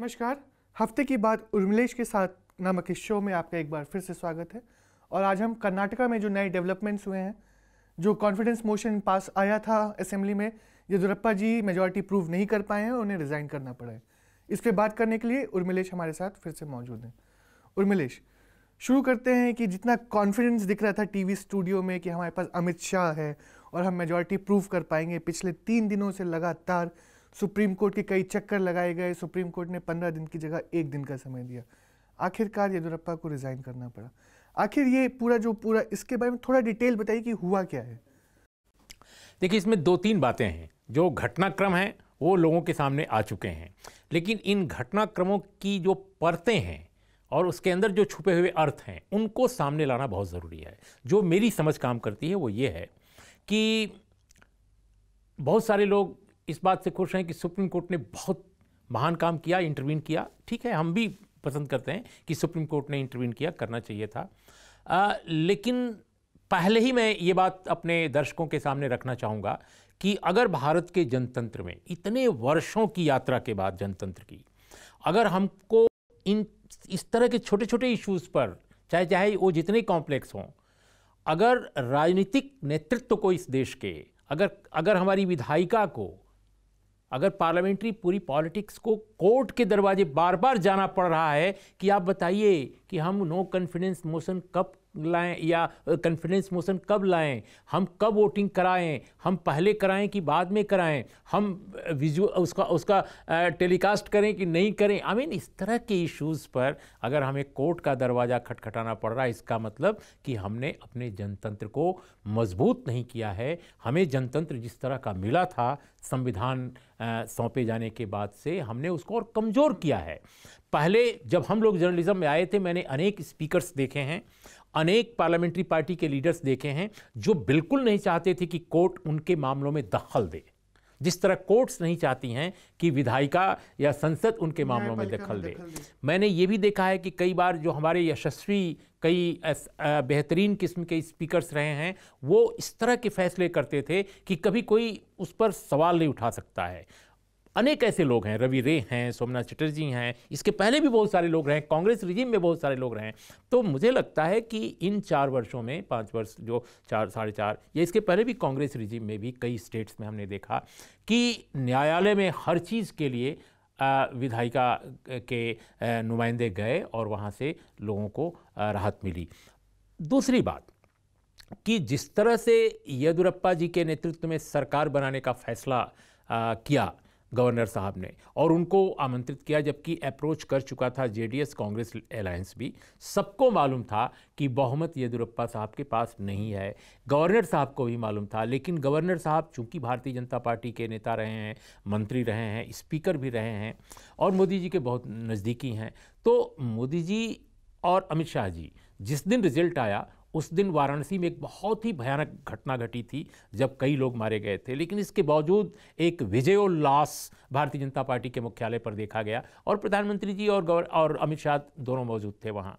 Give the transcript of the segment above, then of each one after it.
नमस्कार हफ्ते की बात उर्मिलेश के साथ नामक इस शो में आपका एक बार फिर से स्वागत है और आज हम कर्नाटका में जो नए डेवलपमेंट्स हुए हैं जो कॉन्फिडेंस मोशन पास आया था असेंबली में येदुरप्पा जी मेजोरिटी प्रूव नहीं कर पाए हैं उन्हें रिज़ाइन करना पड़ा है इस पर बात करने के लिए उर्मिलेश हमारे साथ फिर से मौजूद हैं उर्मिलेश शुरू करते हैं कि जितना कॉन्फिडेंस दिख रहा था टीवी स्टूडियो में कि हमारे पास अमित शाह है और हम मेजॉरिटी प्रूव कर पाएंगे पिछले तीन दिनों से लगातार सुप्रीम कोर्ट के कई चक्कर लगाए गए सुप्रीम कोर्ट ने पंद्रह दिन की जगह एक दिन का समय दिया आखिरकार येदुरप्पा को रिज़ाइन करना पड़ा आखिर ये पूरा जो पूरा इसके बारे में थोड़ा डिटेल बताइए कि हुआ क्या है देखिए इसमें दो तीन बातें हैं जो घटनाक्रम हैं वो लोगों के सामने आ चुके हैं लेकिन इन घटनाक्रमों की जो परतें हैं और उसके अंदर जो छुपे हुए अर्थ हैं उनको सामने लाना बहुत ज़रूरी है जो मेरी समझ काम करती है वो ये है कि बहुत सारे लोग इस बात से खुश हैं कि सुप्रीम कोर्ट ने बहुत महान काम किया इंटरवीन किया ठीक है हम भी पसंद करते हैं कि सुप्रीम कोर्ट ने इंटरवीन किया करना चाहिए था आ, लेकिन पहले ही मैं ये बात अपने दर्शकों के सामने रखना चाहूँगा कि अगर भारत के जनतंत्र में इतने वर्षों की यात्रा के बाद जनतंत्र की अगर हमको इन इस तरह के छोटे छोटे इश्यूज़ पर चाहे चाहे वो जितने कॉम्प्लेक्स हों अगर राजनीतिक नेतृत्व को इस देश के अगर अगर हमारी विधायिका को अगर पार्लियामेंट्री पूरी पॉलिटिक्स को कोर्ट के दरवाजे बार बार जाना पड़ रहा है कि आप बताइए कि हम नो कॉन्फिडेंस मोशन कब लाएं या कन्फिडेंस मोशन कब लाएं हम कब वोटिंग कराएं हम पहले कराएं कि बाद में कराएं हम विजु उसका उसका टेलीकास्ट करें कि नहीं करें आई I मीन mean, इस तरह के इश्यूज़ पर अगर हमें कोर्ट का दरवाज़ा खटखटाना पड़ रहा है इसका मतलब कि हमने अपने जनतंत्र को मजबूत नहीं किया है हमें जनतंत्र जिस तरह का मिला था संविधान सौंपे जाने के बाद से हमने उसको और कमज़ोर किया है पहले जब हम लोग जर्नलिज्म में आए थे मैंने अनेक स्पीकर्स देखे हैं अनेक पार्लियामेंट्री पार्टी के लीडर्स देखे हैं जो बिल्कुल नहीं चाहते थे कि कोर्ट उनके मामलों में दखल दे जिस तरह कोर्ट्स नहीं चाहती हैं कि विधायिका या संसद उनके मामलों में दखल दे मैंने ये भी देखा है कि कई बार जो हमारे यशस्वी कई बेहतरीन किस्म के स्पीकर्स रहे हैं वो इस तरह के फैसले करते थे कि कभी कोई उस पर सवाल नहीं उठा सकता है अनेक ऐसे लोग हैं रवि रे हैं सोमनाथ चटर्जी हैं इसके पहले भी बहुत सारे लोग रहे हैं कांग्रेस रिजिम में बहुत सारे लोग रहे हैं तो मुझे लगता है कि इन चार वर्षों में पाँच वर्ष जो चार साढ़े चार या इसके पहले भी कांग्रेस रिजिम में भी कई स्टेट्स में हमने देखा कि न्यायालय में हर चीज़ के लिए विधायिका के नुमाइंदे गए और वहाँ से लोगों को राहत मिली दूसरी बात कि जिस तरह से येदुरप्पा जी के नेतृत्व में सरकार बनाने का फैसला किया गवर्नर साहब ने और उनको आमंत्रित किया जबकि अप्रोच कर चुका था जेडीएस कांग्रेस अलायंस भी सबको मालूम था कि बहुमत येदुरप्पा साहब के पास नहीं है गवर्नर साहब को भी मालूम था लेकिन गवर्नर साहब चूंकि भारतीय जनता पार्टी के नेता रहे हैं मंत्री रहे हैं स्पीकर भी रहे हैं और मोदी जी के बहुत नज़दीकी हैं तो मोदी जी और अमित शाह जी जिस दिन रिजल्ट आया उस दिन वाराणसी में एक बहुत ही भयानक घटना घटी थी जब कई लोग मारे गए थे लेकिन इसके बावजूद एक विजयोल्लास भारतीय जनता पार्टी के मुख्यालय पर देखा गया और प्रधानमंत्री जी और गवर और अमित शाह दोनों मौजूद थे वहाँ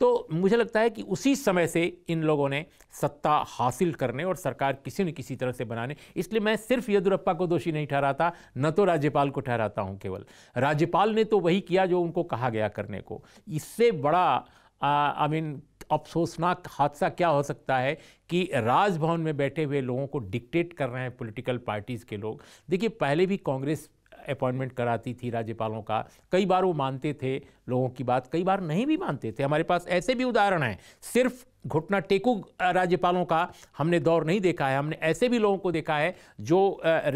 तो मुझे लगता है कि उसी समय से इन लोगों ने सत्ता हासिल करने और सरकार किसी न किसी तरह से बनाने इसलिए मैं सिर्फ येदुरप्पा को दोषी नहीं ठहराता न तो राज्यपाल को ठहराता हूँ केवल राज्यपाल ने तो वही किया जो उनको कहा गया करने को इससे बड़ा आई मीन I mean, अफसोसनाक हादसा क्या हो सकता है कि राजभवन में बैठे हुए लोगों को डिक्टेट कर रहे हैं पॉलिटिकल पार्टीज़ के लोग देखिए पहले भी कांग्रेस अपॉइंटमेंट कराती थी राज्यपालों का कई बार वो मानते थे लोगों की बात कई बार नहीं भी मानते थे हमारे पास ऐसे भी उदाहरण हैं सिर्फ घुटना टेकू राज्यपालों का हमने दौर नहीं देखा है हमने ऐसे भी लोगों को देखा है जो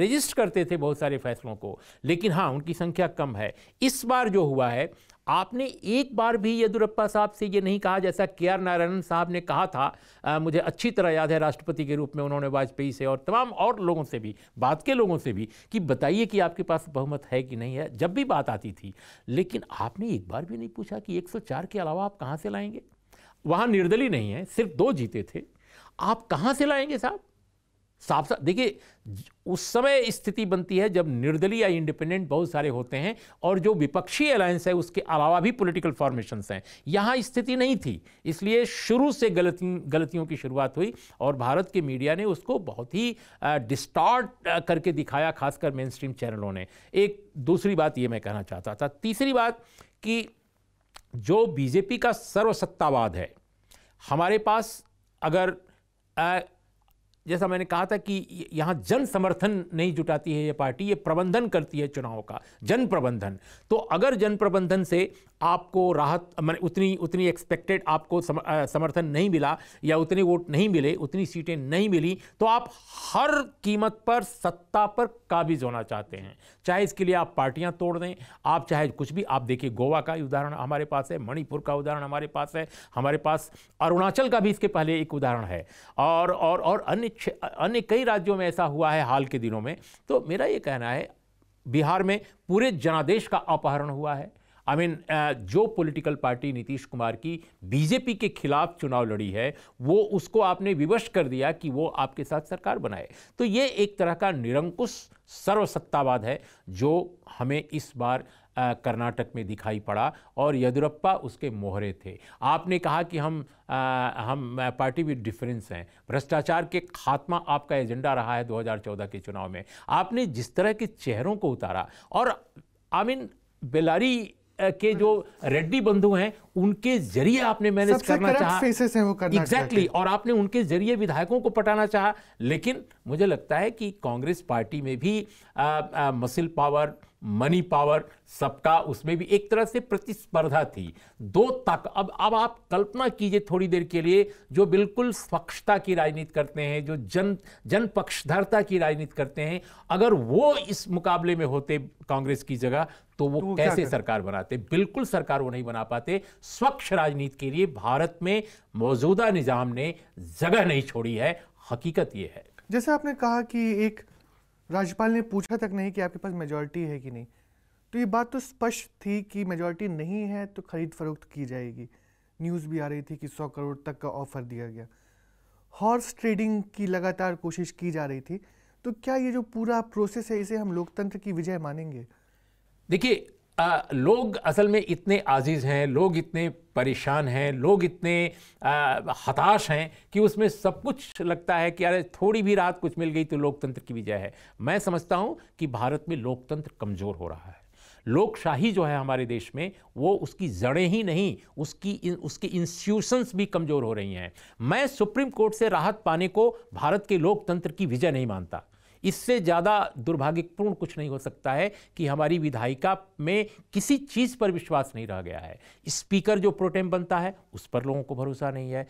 रजिस्ट करते थे बहुत सारे फैसलों को लेकिन हाँ उनकी संख्या कम है इस बार जो हुआ है आपने एक बार भी येदुरप्पा साहब से ये नहीं कहा जैसा के आर नारायणन साहब ने कहा था आ, मुझे अच्छी तरह याद है राष्ट्रपति के रूप में उन्होंने वाजपेयी से और तमाम और लोगों से भी बात के लोगों से भी कि बताइए कि आपके पास बहुमत है कि नहीं है जब भी बात आती थी लेकिन आपने एक बार भी नहीं पूछा कि 104 के अलावा आप कहाँ से लाएंगे वहाँ निर्दलीय नहीं है सिर्फ दो जीते थे आप कहाँ से लाएंगे साहब साफ साफ देखिए उस समय स्थिति बनती है जब निर्दलीय या इंडिपेंडेंट बहुत सारे होते हैं और जो विपक्षी अलायंस है उसके अलावा भी पॉलिटिकल फॉर्मेशंस हैं यहाँ स्थिति नहीं थी इसलिए शुरू से गलती गलतियों की शुरुआत हुई और भारत के मीडिया ने उसको बहुत ही डिस्टॉर्ट करके दिखाया खासकर मेन स्ट्रीम चैनलों ने एक दूसरी बात ये मैं कहना चाहता था तीसरी बात कि जो बीजेपी का सर्वसत्तावाद है हमारे पास अगर जैसा मैंने कहा था कि यहाँ जन समर्थन नहीं जुटाती है ये पार्टी ये प्रबंधन करती है चुनाव का जन प्रबंधन तो अगर जन प्रबंधन से आपको राहत मैंने उतनी उतनी एक्सपेक्टेड आपको समर्थन नहीं मिला या उतने वोट नहीं मिले उतनी सीटें नहीं मिली तो आप हर कीमत पर सत्ता पर काबिज होना चाहते हैं चाहे इसके लिए आप पार्टियां तोड़ दें आप चाहे कुछ भी आप देखिए गोवा का उदाहरण हमारे पास है मणिपुर का उदाहरण हमारे पास है हमारे पास अरुणाचल का भी इसके पहले एक उदाहरण है और और और अन्य अन्य कई राज्यों में ऐसा हुआ है हाल के दिनों में तो मेरा ये कहना है बिहार में पूरे जनादेश का अपहरण हुआ है आई मीन uh, जो पॉलिटिकल पार्टी नीतीश कुमार की बीजेपी के खिलाफ चुनाव लड़ी है वो उसको आपने विवश कर दिया कि वो आपके साथ सरकार बनाए तो ये एक तरह का निरंकुश सर्वसत्तावाद है जो हमें इस बार कर्नाटक में दिखाई पड़ा और येदुरप्पा उसके मोहरे थे आपने कहा कि हम आ, हम पार्टी विद डिफरेंस हैं भ्रष्टाचार के खात्मा आपका एजेंडा रहा है 2014 के चुनाव में आपने जिस तरह के चेहरों को उतारा और आई मीन बेलारी के जो रेड्डी बंधु हैं उनके जरिए आपने मैनेज करना चाहा फेसेस हैं वो करना एग्जैक्टली exactly, और आपने उनके जरिए विधायकों को पटाना चाहा लेकिन मुझे लगता है कि कांग्रेस पार्टी में भी आ, आ, मसिल पावर मनी पावर सबका उसमें भी एक तरह से प्रतिस्पर्धा थी दो तक अब अब आप कल्पना कीजिए थोड़ी देर के लिए जो बिल्कुल स्वच्छता की राजनीति करते हैं जो जन जन पक्षधरता की राजनीति करते हैं अगर वो इस मुकाबले में होते कांग्रेस की जगह तो वो, तो वो कैसे सरकार बनाते बिल्कुल सरकार वो नहीं बना पाते स्वच्छ राजनीति के लिए भारत में मौजूदा निजाम ने जगह नहीं छोड़ी है हकीकत ये है जैसे आपने कहा कि एक राज्यपाल ने पूछा तक नहीं कि आपके पास मेजॉरिटी है कि नहीं तो ये बात तो स्पष्ट थी कि मेजॉरिटी नहीं है तो खरीद फरोख्त की जाएगी न्यूज़ भी आ रही थी कि सौ करोड़ तक का ऑफ़र दिया गया हॉर्स ट्रेडिंग की लगातार कोशिश की जा रही थी तो क्या ये जो पूरा प्रोसेस है इसे हम लोकतंत्र की विजय मानेंगे देखिए आ, लोग असल में इतने आजीज़ हैं लोग इतने परेशान हैं लोग इतने आ, हताश हैं कि उसमें सब कुछ लगता है कि अरे थोड़ी भी राहत कुछ मिल गई तो लोकतंत्र की विजय है मैं समझता हूँ कि भारत में लोकतंत्र कमज़ोर हो रहा है लोकशाही जो है हमारे देश में वो उसकी जड़ें ही नहीं उसकी इन, उसके इंस्टीट्यूशंस भी कमज़ोर हो रही हैं मैं सुप्रीम कोर्ट से राहत पाने को भारत के लोकतंत्र की विजय नहीं मानता इससे ज़्यादा दुर्भाग्यपूर्ण कुछ नहीं हो सकता है कि हमारी विधायिका में किसी चीज़ पर विश्वास नहीं रह गया है स्पीकर जो प्रोटेम बनता है उस पर लोगों को भरोसा नहीं है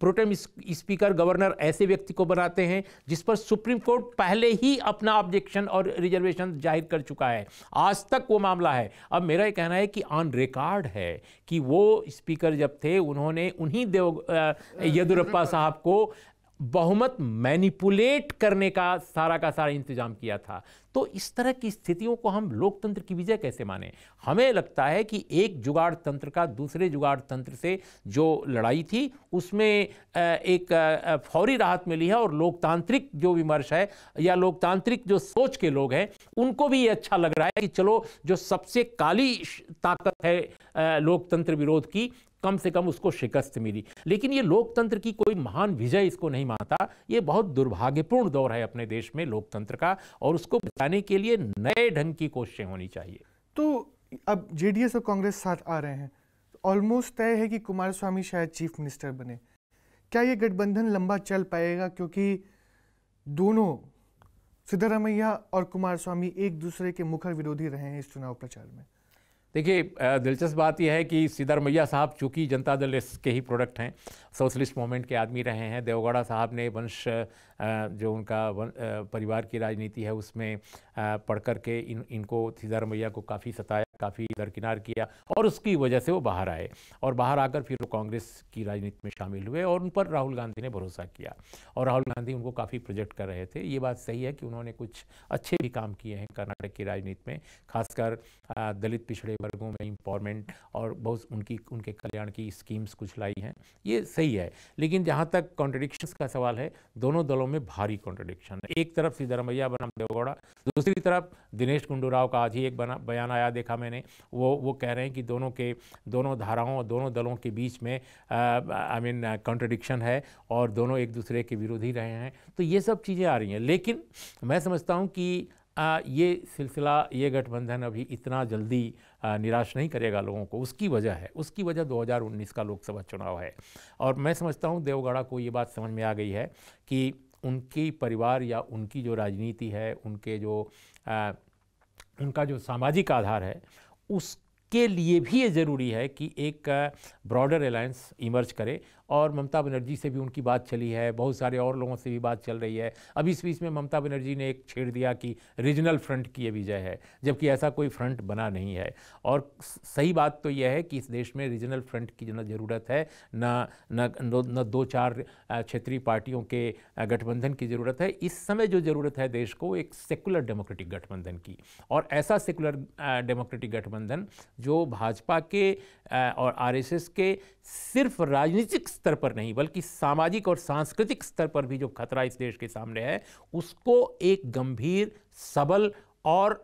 प्रोटेम स्पीकर गवर्नर ऐसे व्यक्ति को बनाते हैं जिस पर सुप्रीम कोर्ट पहले ही अपना ऑब्जेक्शन और रिजर्वेशन जाहिर कर चुका है आज तक वो मामला है अब मेरा ये कहना है कि ऑन रिकॉर्ड है कि वो स्पीकर जब थे उन्होंने उन्हीं देव येदुरप्पा साहब को बहुमत मैनिपुलेट करने का सारा का सारा इंतजाम किया था तो इस तरह की स्थितियों को हम लोकतंत्र की विजय कैसे माने हमें लगता है कि एक जुगाड़ तंत्र का दूसरे जुगाड़ तंत्र से जो लड़ाई थी उसमें एक फौरी राहत मिली है और लोकतांत्रिक जो विमर्श है या लोकतांत्रिक जो सोच के लोग हैं उनको भी ये अच्छा लग रहा है कि चलो जो सबसे काली ताकत है लोकतंत्र विरोध की कम से कम उसको शिकस्त मिली लेकिन ये लोकतंत्र की कोई महान विजय इसको नहीं मानता ये बहुत दुर्भाग्यपूर्ण दौर है अपने देश में लोकतंत्र का और उसको बचाने के लिए नए ढंग की कोशिशें होनी चाहिए तो अब जेडीएस और कांग्रेस साथ आ रहे हैं ऑलमोस्ट तय है कि कुमार स्वामी शायद चीफ मिनिस्टर बने क्या ये गठबंधन लंबा चल पाएगा क्योंकि दोनों सिद्धरामैया और कुमार स्वामी एक दूसरे के मुखर विरोधी रहे हैं इस चुनाव प्रचार में देखिए दिलचस्प बात यह है कि सिद्धारमैया साहब चूँकि जनता दल के ही प्रोडक्ट हैं सोशलिस्ट मूवमेंट के आदमी रहे हैं देवगौड़ा साहब ने वंश जो उनका परिवार की राजनीति है उसमें पढ़ कर के इन इनको सिद्धारमैया को काफ़ी सताया काफ़ी दरकिनार किया और उसकी वजह से वो बाहर आए और बाहर आकर फिर वो कांग्रेस की राजनीति में शामिल हुए और उन पर राहुल गांधी ने भरोसा किया और राहुल गांधी उनको काफ़ी प्रोजेक्ट कर रहे थे ये बात सही है कि उन्होंने कुछ अच्छे भी काम किए हैं कर्नाटक की राजनीति में खासकर दलित पिछड़े वर्गों में इम्पावरमेंट और बहुत उनकी उनके कल्याण की स्कीम्स कुछ लाई हैं ये सही है लेकिन जहाँ तक कॉन्ट्रडिक्शन का सवाल है दोनों दलों में भारी कॉन्ट्रडिक्शन है एक तरफ सिद्धरमैया बनाम देवगौड़ा दूसरी तरफ दिनेश कुंडूराव का आज ही एक बना बयान आया देखा मैंने वो वो कह रहे हैं कि दोनों के दोनों धाराओं और दोनों दलों के बीच में आई मीन कॉन्ट्रडिक्शन है और दोनों एक दूसरे के विरोधी रहे हैं तो ये सब चीज़ें आ रही हैं लेकिन मैं समझता हूँ कि आ, ये सिलसिला ये गठबंधन अभी इतना जल्दी आ, निराश नहीं करेगा लोगों को उसकी वजह है उसकी वजह 2019 का लोकसभा चुनाव है और मैं समझता हूँ देवगढ़ा को ये बात समझ में आ गई है कि उनकी परिवार या उनकी जो राजनीति है उनके जो आ, उनका जो सामाजिक आधार है उसके लिए भी ये ज़रूरी है कि एक ब्रॉडर अलायंस इमर्ज करे और ममता बनर्जी से भी उनकी बात चली है बहुत सारे और लोगों से भी बात चल रही है अभी इस बीच में ममता बनर्जी ने एक छेड़ दिया कि रीजनल फ्रंट की यह विजय है जबकि ऐसा कोई फ्रंट बना नहीं है और सही बात तो यह है कि इस देश में रीजनल फ्रंट की ना ज़रूरत है ना न न दो चार क्षेत्रीय पार्टियों के गठबंधन की ज़रूरत है इस समय जो ज़रूरत है देश को एक सेकुलर डेमोक्रेटिक गठबंधन की और ऐसा सेकुलर डेमोक्रेटिक गठबंधन जो भाजपा के और आरएसएस के सिर्फ राजनीतिक स्तर पर नहीं बल्कि सामाजिक और सांस्कृतिक स्तर पर भी जो खतरा इस देश के सामने है उसको एक गंभीर सबल और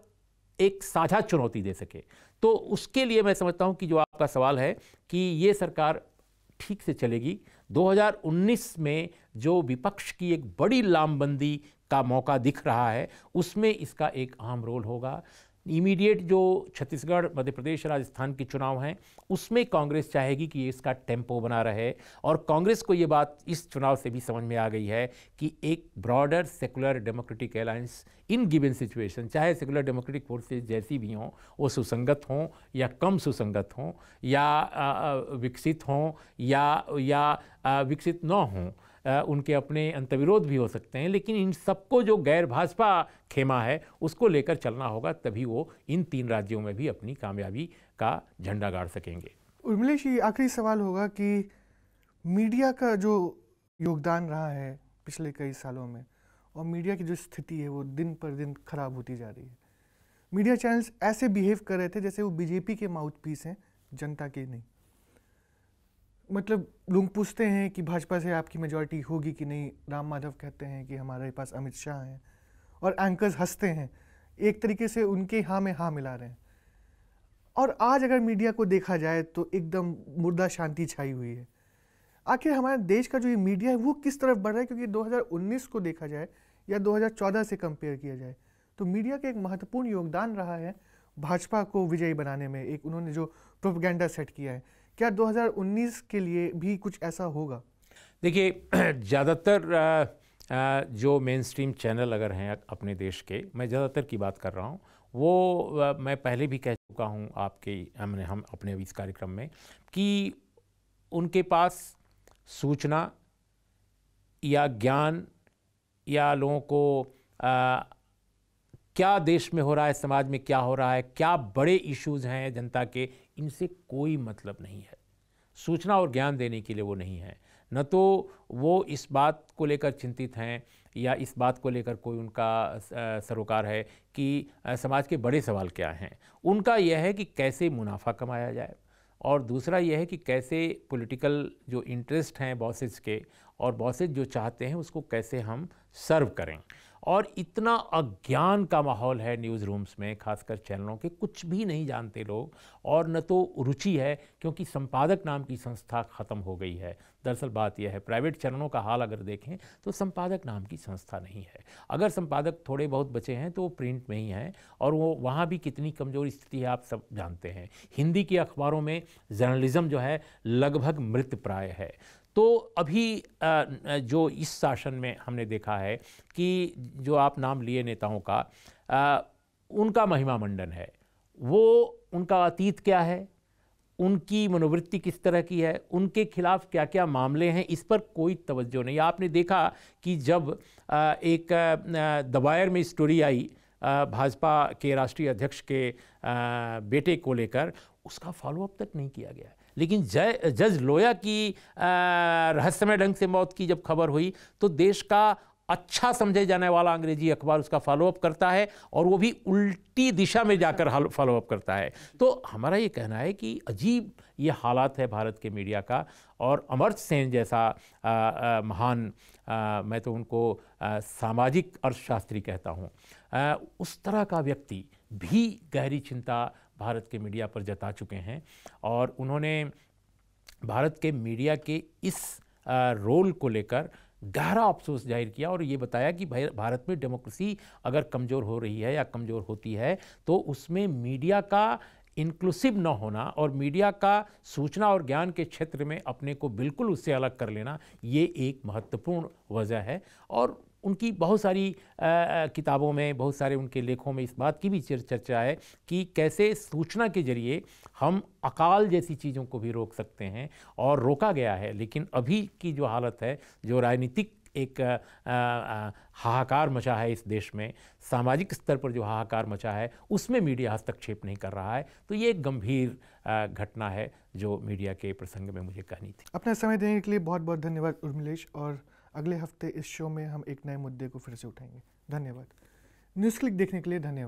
एक साझा चुनौती दे सके तो उसके लिए मैं समझता हूं कि जो आपका सवाल है कि ये सरकार ठीक से चलेगी 2019 में जो विपक्ष की एक बड़ी लामबंदी का मौका दिख रहा है उसमें इसका एक अहम रोल होगा इमीडिएट जो छत्तीसगढ़ मध्य प्रदेश राजस्थान के चुनाव हैं उसमें कांग्रेस चाहेगी कि इसका टेम्पो बना रहे और कांग्रेस को ये बात इस चुनाव से भी समझ में आ गई है कि एक broader secular democratic alliance in given situation चाहे सेकुलर डेमोक्रेटिक फोर्सेज जैसी भी हों वो सुसंगत हों या कम सुसंगत हों या विकसित हों या, या विकसित न हों उनके अपने अंतविरोध भी हो सकते हैं लेकिन इन सबको जो गैर भाजपा खेमा है उसको लेकर चलना होगा तभी वो इन तीन राज्यों में भी अपनी कामयाबी का झंडा गाड़ सकेंगे उर्मिलेश ये आखिरी सवाल होगा कि मीडिया का जो योगदान रहा है पिछले कई सालों में और मीडिया की जो स्थिति है वो दिन पर दिन खराब होती जा रही है मीडिया चैनल्स ऐसे बिहेव कर रहे थे जैसे वो बीजेपी के माउथ पीस हैं जनता के नहीं मतलब लोग पूछते हैं कि भाजपा से आपकी मेजोरिटी होगी कि नहीं राम माधव कहते हैं कि हमारे पास अमित शाह हैं और एंकर्स हंसते हैं एक तरीके से उनके हाँ में हाँ मिला रहे हैं और आज अगर मीडिया को देखा जाए तो एकदम मुर्दा शांति छाई हुई है आखिर हमारे देश का जो ये मीडिया है वो किस तरफ बढ़ रहा है क्योंकि 2019 को देखा जाए या 2014 से कंपेयर किया जाए तो मीडिया का एक महत्वपूर्ण योगदान रहा है भाजपा को विजयी बनाने में एक उन्होंने जो प्रोपगेंडा सेट किया है क्या 2019 के लिए भी कुछ ऐसा होगा देखिए ज़्यादातर जो मेन स्ट्रीम चैनल अगर हैं अपने देश के मैं ज़्यादातर की बात कर रहा हूँ वो मैं पहले भी कह चुका हूँ आपके हमने हम अपने इस कार्यक्रम में कि उनके पास सूचना या ज्ञान या लोगों को क्या देश में हो रहा है समाज में क्या हो रहा है क्या बड़े इश्यूज हैं जनता के इनसे कोई मतलब नहीं है सूचना और ज्ञान देने के लिए वो नहीं है न तो वो इस बात को लेकर चिंतित हैं या इस बात को लेकर कोई उनका सरोकार है कि समाज के बड़े सवाल क्या हैं उनका यह है कि कैसे मुनाफा कमाया जाए और दूसरा यह है कि कैसे पॉलिटिकल जो इंटरेस्ट हैं बॉसेज के और बॉसेज जो चाहते हैं उसको कैसे हम सर्व करें और इतना अज्ञान का माहौल है न्यूज़ रूम्स में खासकर चैनलों के कुछ भी नहीं जानते लोग और न तो रुचि है क्योंकि संपादक नाम की संस्था ख़त्म हो गई है दरअसल बात यह है प्राइवेट चैनलों का हाल अगर देखें तो संपादक नाम की संस्था नहीं है अगर संपादक थोड़े बहुत बचे हैं तो वो प्रिंट में ही हैं और वो वहाँ भी कितनी कमज़ोर स्थिति है आप सब जानते हैं हिंदी के अखबारों में जर्नलिज़म जो है लगभग मृत प्राय है तो अभी जो इस शासन में हमने देखा है कि जो आप नाम लिए नेताओं का उनका महिमा मंडन है वो उनका अतीत क्या है उनकी मनोवृत्ति किस तरह की है उनके खिलाफ क्या क्या मामले हैं इस पर कोई तवज्जो नहीं आपने देखा कि जब एक दबायर में स्टोरी आई भाजपा के राष्ट्रीय अध्यक्ष के बेटे को लेकर उसका फॉलोअप तक नहीं किया गया लेकिन जज लोया की रहस्यमय ढंग से मौत की जब खबर हुई तो देश का अच्छा समझे जाने वाला अंग्रेजी अखबार उसका फॉलोअप करता है और वो भी उल्टी दिशा में जाकर फॉलोअप करता है तो हमारा ये कहना है कि अजीब ये हालात है भारत के मीडिया का और अमर सेन जैसा आ, आ, महान आ, मैं तो उनको आ, सामाजिक अर्थशास्त्री कहता हूँ उस तरह का व्यक्ति भी गहरी चिंता भारत के मीडिया पर जता चुके हैं और उन्होंने भारत के मीडिया के इस रोल को लेकर गहरा अफसोस जाहिर किया और ये बताया कि भारत में डेमोक्रेसी अगर कमज़ोर हो रही है या कमज़ोर होती है तो उसमें मीडिया का इंक्लूसिव न होना और मीडिया का सूचना और ज्ञान के क्षेत्र में अपने को बिल्कुल उससे अलग कर लेना ये एक महत्वपूर्ण वजह है और उनकी बहुत सारी किताबों में बहुत सारे उनके लेखों में इस बात की भी चर्चा है कि कैसे सूचना के जरिए हम अकाल जैसी चीज़ों को भी रोक सकते हैं और रोका गया है लेकिन अभी की जो हालत है जो राजनीतिक एक हाहाकार मचा है इस देश में सामाजिक स्तर पर जो हाहाकार मचा है उसमें मीडिया हस्तक्षेप नहीं कर रहा है तो ये एक गंभीर घटना है जो मीडिया के प्रसंग में मुझे कहनी थी अपना समय देने के लिए बहुत बहुत धन्यवाद उर्मिलेश और अगले हफ्ते इस शो में हम एक नए मुद्दे को फिर से उठाएंगे धन्यवाद न्यूज़ क्लिक देखने के लिए धन्यवाद